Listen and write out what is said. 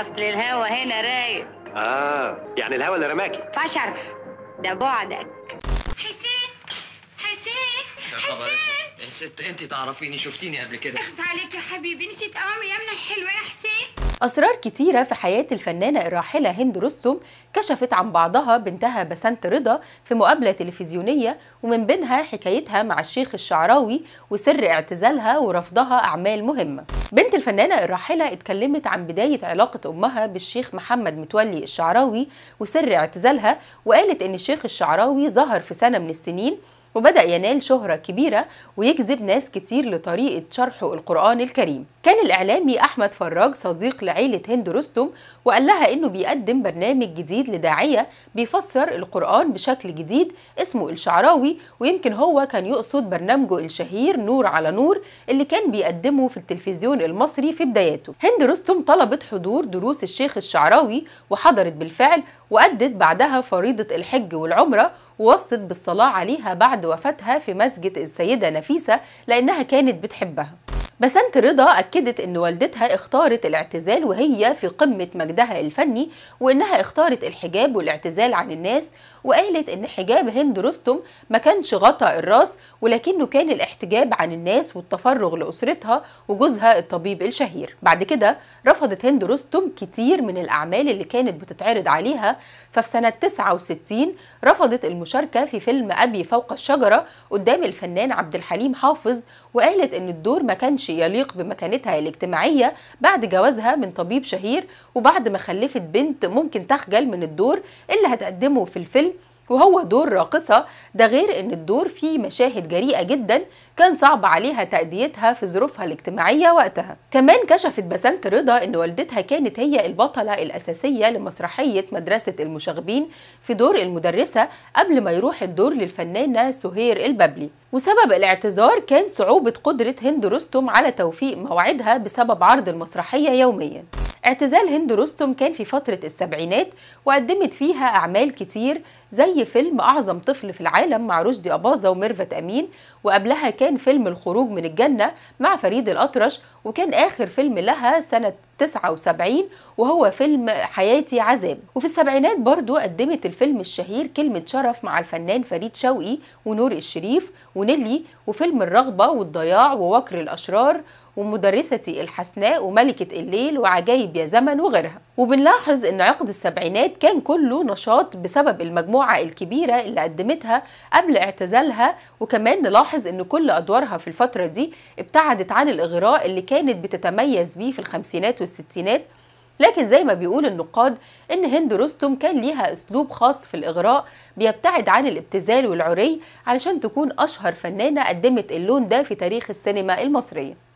اصل الهوا هنا رايق اه يعني الهوا اللي رماكي فشر ده بعدك حسين حسين حسين يا ست انت تعرفيني شفتيني قبل كده اخس عليك يا حبيبي نسيت قوامي يا من الحلوه يا حسين أسرار كتيرة في حياة الفنانة الراحلة هند رستم كشفت عن بعضها بنتها بسنت رضا في مقابلة تلفزيونية ومن بينها حكايتها مع الشيخ الشعراوي وسر اعتزالها ورفضها أعمال مهمة بنت الفنانة الراحلة اتكلمت عن بداية علاقة أمها بالشيخ محمد متولي الشعراوي وسر اعتزالها وقالت إن الشيخ الشعراوي ظهر في سنة من السنين وبدأ ينال شهرة كبيرة ويجذب ناس كتير لطريقة شرحه القرآن الكريم كان الإعلامي أحمد فراج صديق لعيلة هند رستم وقال لها إنه بيقدم برنامج جديد لداعية بيفسر القرآن بشكل جديد اسمه الشعراوي ويمكن هو كان يقصد برنامجه الشهير نور على نور اللي كان بيقدمه في التلفزيون المصري في بداياته هند رستم طلبت حضور دروس الشيخ الشعراوي وحضرت بالفعل وأدت بعدها فريضة الحج والعمرة ووصت بالصلاة عليها بعد وفاتها في مسجد السيدة نفيسة لأنها كانت بتحبها بسنت رضا أكدت أن والدتها اختارت الاعتزال وهي في قمة مجدها الفني وأنها اختارت الحجاب والاعتزال عن الناس وقالت أن حجاب هند رستم ما كانش غطى الراس ولكنه كان الاحتجاب عن الناس والتفرغ لأسرتها وجوزها الطبيب الشهير بعد كده رفضت هند رستم كتير من الأعمال اللي كانت بتتعرض عليها ففي سنة 69 رفضت المشاركة في فيلم أبي فوق الشجرة قدام الفنان عبد الحليم حافظ وقالت أن الدور ما كانش عرش يليق بمكانتها الاجتماعية بعد جوازها من طبيب شهير وبعد ما خلفت بنت ممكن تخجل من الدور اللي هتقدمه في الفيلم وهو دور راقصة ده غير ان الدور فيه مشاهد جريئة جدا كان صعب عليها تأديتها في ظروفها الاجتماعية وقتها كمان كشفت بسنت رضا ان والدتها كانت هي البطلة الأساسية لمسرحية مدرسة المشاغبين في دور المدرسة قبل ما يروح الدور للفنانة سهير الببلي وسبب الاعتذار كان صعوبة قدرة هند رستم على توفيق مواعيدها بسبب عرض المسرحية يومياً اعتزال هند رستم كان في فترة السبعينات وقدمت فيها أعمال كتير زي فيلم أعظم طفل في العالم مع رشدي أباظة وميرفت أمين وقبلها كان فيلم الخروج من الجنة مع فريد الأطرش وكان آخر فيلم لها سنة 79 وهو فيلم حياتي عذاب وفي السبعينات برضو قدمت الفيلم الشهير كلمة شرف مع الفنان فريد شوقي ونور الشريف ونيلي وفيلم الرغبة والضياع ووكر الأشرار ومدرستي الحسناء وملكة الليل وعجايب يا زمن وغيرها وبنلاحظ ان عقد السبعينات كان كله نشاط بسبب المجموعة الكبيرة اللي قدمتها قبل اعتزالها وكمان نلاحظ ان كل ادوارها في الفترة دي ابتعدت عن الاغراء اللي كانت بتتميز بيه في الخمسينات والستينات لكن زي ما بيقول النقاد ان هند رستم كان ليها اسلوب خاص في الاغراء بيبتعد عن الابتذال والعري علشان تكون اشهر فنانه قدمت اللون ده في تاريخ السينما المصريه